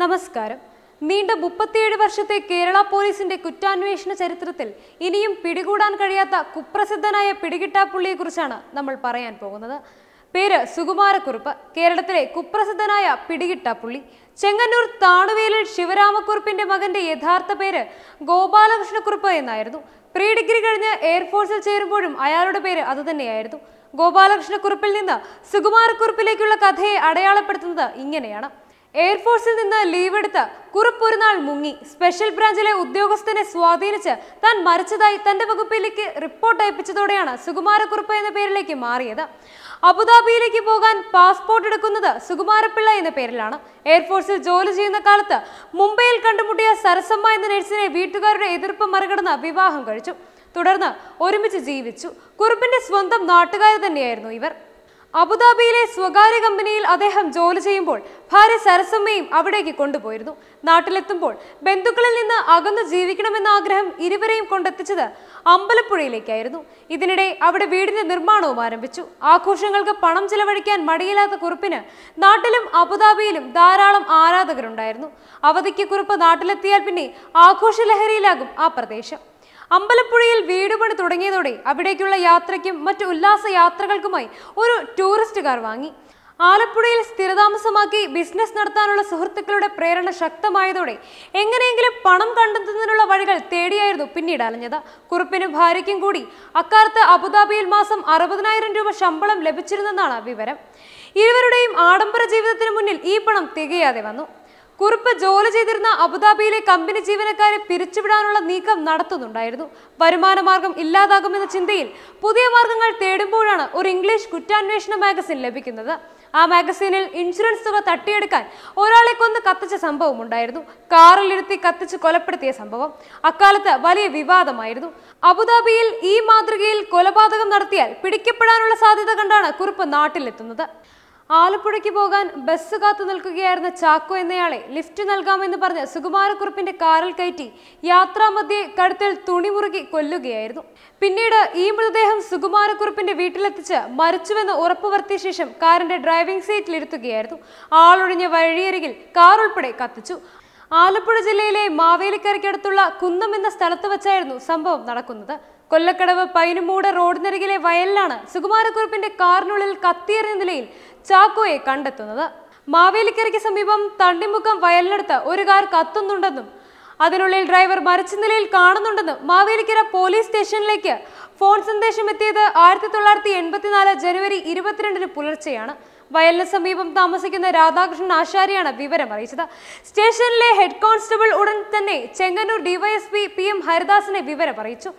നമസ്കാരം നീണ്ട മുപ്പത്തിയേഴ് വർഷത്തെ കേരള പോലീസിന്റെ കുറ്റാന്വേഷണ ചരിത്രത്തിൽ ഇനിയും പിടികൂടാൻ കഴിയാത്ത കുപ്രസിദ്ധനായ പിടികിട്ടാപ്പുള്ളിയെക്കുറിച്ചാണ് നമ്മൾ പറയാൻ പോകുന്നത് പേര് സുകുമാരക്കുറുപ്പ് കേരളത്തിലെ കുപ്രസിദ്ധനായ പിടികിട്ടാപ്പുള്ളി ചെങ്ങന്നൂർ താണുവേലിൽ ശിവരാമക്കുറുപ്പിന്റെ മകന്റെ യഥാർത്ഥ പേര് ഗോപാലകൃഷ്ണക്കുറുപ്പ് എന്നായിരുന്നു പ്രീ ഡിഗ്രി കഴിഞ്ഞ് എയർഫോഴ്സിൽ ചേരുമ്പോഴും അയാളുടെ പേര് അതുതന്നെയായിരുന്നു ഗോപാലകൃഷ്ണക്കുറുപ്പിൽ നിന്ന് സുകുമാരക്കുറുപ്പിലേക്കുള്ള കഥയെ അടയാളപ്പെടുത്തുന്നത് ഇങ്ങനെയാണ് എയർഫോഴ്സിൽ നിന്ന് ലീവ് എടുത്ത് കുറിപ്പൊരു നാൾ മുങ്ങി സ്പെഷ്യൽ ബ്രാഞ്ചിലെ ഉദ്യോഗസ്ഥനെ സ്വാധീനിച്ച് താൻ മരിച്ചതായി തന്റെ വകുപ്പിലേക്ക് റിപ്പോർട്ട് അയപ്പിച്ചതോടെയാണ് കുറുപ്പ് എന്ന പേരിലേക്ക് മാറിയത് അബുദാബിയിലേക്ക് പോകാൻ പാസ്പോർട്ട് എടുക്കുന്നത് സുകുമാരപ്പിള്ള എന്ന പേരിലാണ് എയർഫോഴ്സിൽ ജോലി ചെയ്യുന്ന കാലത്ത് മുംബൈയിൽ കണ്ടുമുട്ടിയ സരസമ്മ എന്ന നഴ്സിനെ വീട്ടുകാരുടെ എതിർപ്പ് മറികടന്ന് വിവാഹം കഴിച്ചു തുടർന്ന് ഒരുമിച്ച് ജീവിച്ചു കുറുപ്പിന്റെ സ്വന്തം നാട്ടുകാർ തന്നെയായിരുന്നു ഇവർ അബുദാബിയിലെ സ്വകാര്യ കമ്പനിയിൽ അദ്ദേഹം ജോലി ചെയ്യുമ്പോൾ ഭാര്യ സരസമ്മയും അവിടേക്ക് കൊണ്ടുപോയിരുന്നു നാട്ടിലെത്തുമ്പോൾ ബന്ധുക്കളിൽ നിന്ന് അകന്നു ജീവിക്കണമെന്ന ആഗ്രഹം ഇരുവരെയും കൊണ്ടെത്തിച്ചത് അമ്പലപ്പുഴയിലേക്കായിരുന്നു ഇതിനിടെ അവിടെ വീടിന്റെ നിർമ്മാണവും ആരംഭിച്ചു ആഘോഷങ്ങൾക്ക് പണം ചിലവഴിക്കാൻ മടിയില്ലാത്ത കുറിപ്പിന് നാട്ടിലും അബുദാബിയിലും ധാരാളം ആരാധകരുണ്ടായിരുന്നു അവധിക്ക് കുറിപ്പ് നാട്ടിലെത്തിയാൽ പിന്നെ ആഘോഷ ലഹരിയിലാകും ആ പ്രദേശം അമ്പലപ്പുഴയിൽ വീടുപണി തുടങ്ങിയതോടെ അവിടേക്കുള്ള യാത്രയ്ക്കും മറ്റു ഉല്ലാസ യാത്രകൾക്കുമായി ഒരു ടൂറിസ്റ്റ് കാർ വാങ്ങി ആലപ്പുഴയിൽ സ്ഥിരതാമസമാക്കി ബിസിനസ് നടത്താനുള്ള സുഹൃത്തുക്കളുടെ പ്രേരണ ശക്തമായതോടെ എങ്ങനെയെങ്കിലും പണം കണ്ടെത്തുന്നതിനുള്ള വഴികൾ തേടിയായിരുന്നു പിന്നീട് അലഞ്ഞത് കുറുപ്പിനും ഭാര്യയ്ക്കും കൂടി അക്കാലത്ത് അബുദാബിയിൽ മാസം അറുപതിനായിരം രൂപ ശമ്പളം ലഭിച്ചിരുന്നെന്നാണ് വിവരം ഇരുവരുടെയും ആഡംബര ജീവിതത്തിന് മുന്നിൽ ഈ പണം തികയാതെ വന്നു കുറുപ്പ് ജോലി ചെയ്തിരുന്ന അബുദാബിയിലെ കമ്പനി ജീവനക്കാരെ പിരിച്ചുവിടാനുള്ള നീക്കം നടത്തുന്നുണ്ടായിരുന്നു വരുമാന മാർഗം ഇല്ലാതാകുമെന്ന ചിന്തയിൽ പുതിയ മാർഗങ്ങൾ തേടുമ്പോഴാണ് ഒരു ഇംഗ്ലീഷ് കുറ്റാന്വേഷണ മാഗസിൻ ലഭിക്കുന്നത് ആ മാഗസീനിൽ ഇൻഷുറൻസ് തുക തട്ടിയെടുക്കാൻ ഒരാളെ കൊന്ന് കത്തിച്ച സംഭവം ഉണ്ടായിരുന്നു കാറിലിരുത്തി കത്തിച്ച് കൊലപ്പെടുത്തിയ സംഭവം അക്കാലത്ത് വലിയ വിവാദമായിരുന്നു അബുദാബിയിൽ ഈ മാതൃകയിൽ കൊലപാതകം നടത്തിയാൽ പിടിക്കപ്പെടാനുള്ള സാധ്യത കണ്ടാണ് കുറിപ്പ് നാട്ടിലെത്തുന്നത് ആലപ്പുഴയ്ക്ക് പോകാൻ ബസ് കാത്തു നിൽക്കുകയായിരുന്ന ചാക്കോ എന്നയാളെ ലിഫ്റ്റ് നൽകാമെന്ന് പറഞ്ഞ് സുകുമാരക്കുറുപ്പിന്റെ കാറിൽ കയറ്റി യാത്രാമധ്യേ കടുത്തിൽ തുണി മുറുകി കൊല്ലുകയായിരുന്നു പിന്നീട് ഈ മൃതദേഹം സുകുമാരക്കുറുപ്പിന്റെ വീട്ടിലെത്തിച്ച് മരിച്ചുവെന്ന് ഉറപ്പുവരുത്തിയ ശേഷം കാറിന്റെ ഡ്രൈവിംഗ് സീറ്റിലിരുത്തുകയായിരുന്നു ആളൊഴിഞ്ഞ വഴിയരികിൽ കാറുൾപ്പെടെ കത്തിച്ചു ആലപ്പുഴ ജില്ലയിലെ മാവേലിക്കരയ്ക്കടുത്തുള്ള കുന്നം എന്ന സ്ഥലത്ത് വെച്ചായിരുന്നു സംഭവം നടക്കുന്നത് കൊല്ലക്കടവ് പൈനുമൂട് റോഡിനരികിലെ വയലിലാണ് സുകുമാരക്കുറിപ്പിന്റെ കാറിനുള്ളിൽ കത്തിയെറിഞ്ഞ നിലയിൽ ചാക്കോയെ കണ്ടെത്തുന്നത് മാവേലിക്കരയ്ക്ക് സമീപം തണ്ടിമുഖം വയലിനടുത്ത് ഒരു കാർ കത്തുന്നുണ്ടെന്നും അതിനുള്ളിൽ ഡ്രൈവർ മരിച്ച നിലയിൽ കാണുന്നുണ്ടെന്നും മാവേലിക്കര പോലീസ് സ്റ്റേഷനിലേക്ക് ഫോൺ സന്ദേശം എത്തിയത് ആയിരത്തി തൊള്ളായിരത്തി എൺപത്തിനാല് ജനുവരി ഇരുപത്തിരണ്ടിന് പുലർച്ചെയാണ് വയലിന് സമീപം താമസിക്കുന്ന രാധാകൃഷ്ണൻ ആശാരിയാണ് വിവരം അറിയിച്ചത് സ്റ്റേഷനിലെ ഹെഡ് കോൺസ്റ്റബിൾ ഉടൻ തന്നെ ചെങ്ങന്നൂർ ഡിവൈഎസ്പി പി എം ഹരിദാസിനെ വിവരം അറിയിച്ചു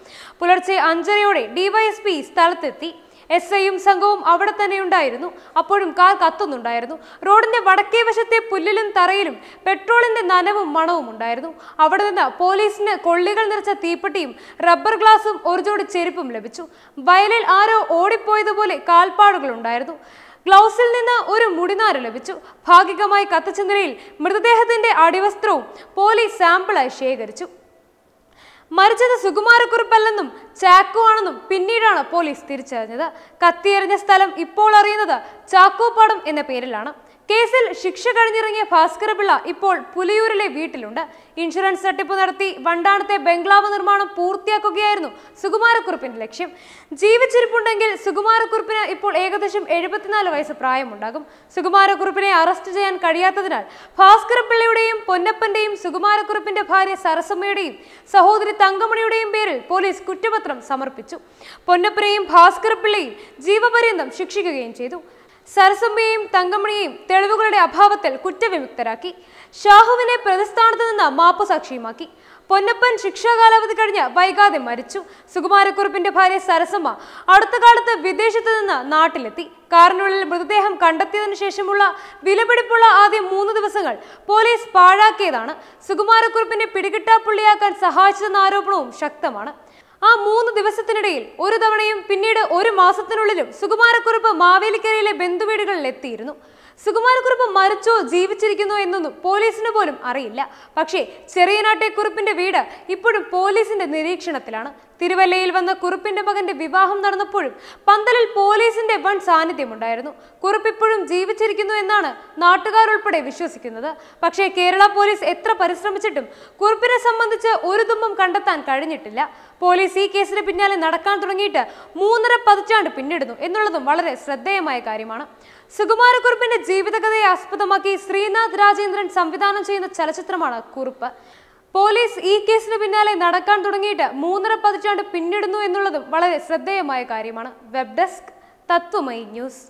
പുലർച്ചെ അഞ്ചരയോടെ ഡിവൈഎസ്പി സ്ഥലത്തെത്തി എസ് ഐയും സംഘവും അവിടെ തന്നെ ഉണ്ടായിരുന്നു അപ്പോഴും കാർ കത്തുന്നുണ്ടായിരുന്നു റോഡിന്റെ വടക്കേ വശത്തെ പുല്ലിലും തറയിലും പെട്രോളിന്റെ നനവും മണവും ഉണ്ടായിരുന്നു അവിടെ നിന്ന് പോലീസിന് കൊള്ളികൾ നിറച്ച തീപ്പെട്ടിയും റബ്ബർ ഗ്ലാസും ഒരു ജോടി ചെരുപ്പും ലഭിച്ചു വയലിൽ ആരോ ഓടിപ്പോയതുപോലെ കാൽപ്പാടുകൾ ഉണ്ടായിരുന്നു ഗ്ലൗസിൽ നിന്ന് ഒരു മുടിനാര് ലഭിച്ചു ഭാഗികമായി കത്തിച്ച നിലയിൽ മൃതദേഹത്തിന്റെ അടിവസ്ത്രവും പോലീസ് സാമ്പിളായി ശേഖരിച്ചു മരിച്ചത് സുകുമാരക്കുറിപ്പല്ലെന്നും ചാക്കു ആണെന്നും പിന്നീടാണ് പോലീസ് തിരിച്ചറിഞ്ഞത് കത്തിയറിഞ്ഞ സ്ഥലം ഇപ്പോൾ അറിയുന്നത് ചാക്കോപ്പാടം എന്ന പേരിലാണ് കേസിൽ ശിക്ഷ കഴിഞ്ഞിറങ്ങിയ ഭാസ്കരപിള്ള ഇപ്പോൾ പുലിയൂരിലെ വീട്ടിലുണ്ട് ഇൻഷുറൻസ് തട്ടിപ്പ് നടത്തി വണ്ടാണത്തെ ബംഗ്ലാവ് നിർമ്മാണം പൂർത്തിയാക്കുകയായിരുന്നു സുകുമാരക്കുറിപ്പിന്റെ ലക്ഷ്യം ജീവിച്ചിരിപ്പുണ്ടെങ്കിൽ സുകുമാരക്കുറിപ്പിന് ഇപ്പോൾ ഏകദേശം എഴുപത്തിനാല് വയസ്സ് പ്രായമുണ്ടാകും സുകുമാരക്കുറിപ്പിനെ അറസ്റ്റ് ചെയ്യാൻ കഴിയാത്തതിനാൽ ഭാസ്കരപിള്ളയുടെയും പൊന്നപ്പന്റെയും സുകുമാരക്കുറിപ്പിന്റെ ഭാര്യ സരസമ്മയുടെയും സഹോദരി തങ്കമണിയുടെയും പേരിൽ പോലീസ് കുറ്റപത്രം സമർപ്പിച്ചു പൊന്നപ്പനെയും ഭാസ്കരപിള്ളയും ജീവപര്യന്തം ശിക്ഷിക്കുകയും ചെയ്തു സരസമ്മയെയും തങ്കമണിയെയും തെളിവുകളുടെ അഭാവത്തിൽ കുറ്റവിമുക്തരാക്കി ഷാഹുവിനെ പ്രതിസ്ഥാനത്ത് നിന്ന് മാപ്പു സാക്ഷിയുമാക്കി പൊന്നപ്പൻ ശിക്ഷാകാലാവധി കഴിഞ്ഞ് വൈകാതെ മരിച്ചു സുകുമാരക്കുറുപ്പിന്റെ ഭാര്യ സരസമ്മ അടുത്ത കാലത്ത് വിദേശത്ത് നിന്ന് നാട്ടിലെത്തി കാറിനുള്ളിൽ മൃതദേഹം കണ്ടെത്തിയതിനു ശേഷമുള്ള വിലപിടിപ്പുള്ള ആദ്യ മൂന്ന് ദിവസങ്ങൾ പോലീസ് പാഴാക്കിയതാണ് സുകുമാരക്കുറുപ്പിനെ പിടികിട്ടാപ്പുള്ളിയാക്കാൻ സഹായിച്ചതെന്ന ആരോപണവും ശക്തമാണ് ആ മൂന്ന് ദിവസത്തിനിടയിൽ ഒരു തവണയും പിന്നീട് ഒരു മാസത്തിനുള്ളിലും സുകുമാരക്കുറിപ്പ് മാവേലിക്കരയിലെ ബന്ധുവീടുകളിൽ എത്തിയിരുന്നു സുകുമാരക്കുറിപ്പ് മരിച്ചോ ജീവിച്ചിരിക്കുന്നോ എന്നൊന്നും പോലീസിന് പോലും അറിയില്ല പക്ഷേ ചെറിയനാട്ടെ കുറുപ്പിന്റെ വീട് ഇപ്പോഴും പോലീസിന്റെ നിരീക്ഷണത്തിലാണ് തിരുവല്ലയിൽ വന്ന കുറുപ്പിന്റെ മകന്റെ വിവാഹം നടന്നപ്പോഴും പന്തലിൽ പോലീസിന്റെ വൺ സാന്നിധ്യമുണ്ടായിരുന്നു കുറുപ്പ് ഇപ്പോഴും ജീവിച്ചിരിക്കുന്നു എന്നാണ് നാട്ടുകാരുൾപ്പെടെ വിശ്വസിക്കുന്നത് പക്ഷേ കേരള പോലീസ് എത്ര പരിശ്രമിച്ചിട്ടും കുറുപ്പിനെ സംബന്ധിച്ച് ഒരു തുമ്പം കണ്ടെത്താൻ കഴിഞ്ഞിട്ടില്ല പോലീസ് ഈ കേസിന് പിന്നാലെ നടക്കാൻ തുടങ്ങിയിട്ട് മൂന്നര പതിറ്റാണ്ട് പിന്നിടുന്നു എന്നുള്ളതും വളരെ ശ്രദ്ധേയമായ കാര്യമാണ് സുകുമാരക്കുറുപ്പിന്റെ ജീവിതകഥയെ ആസ്പദമാക്കി ശ്രീനാഥ് രാജേന്ദ്രൻ സംവിധാനം ചെയ്യുന്ന ചലച്ചിത്രമാണ് കുറുപ്പ് പോലീസ് ഈ കേസിന് പിന്നാലെ നടക്കാൻ തുടങ്ങിയിട്ട് മൂന്നര പതിറ്റാണ്ട് പിന്നിടുന്നു എന്നുള്ളതും വളരെ ശ്രദ്ധേയമായ കാര്യമാണ് വെബ് ഡെസ്ക് തത്വമയി ന്യൂസ്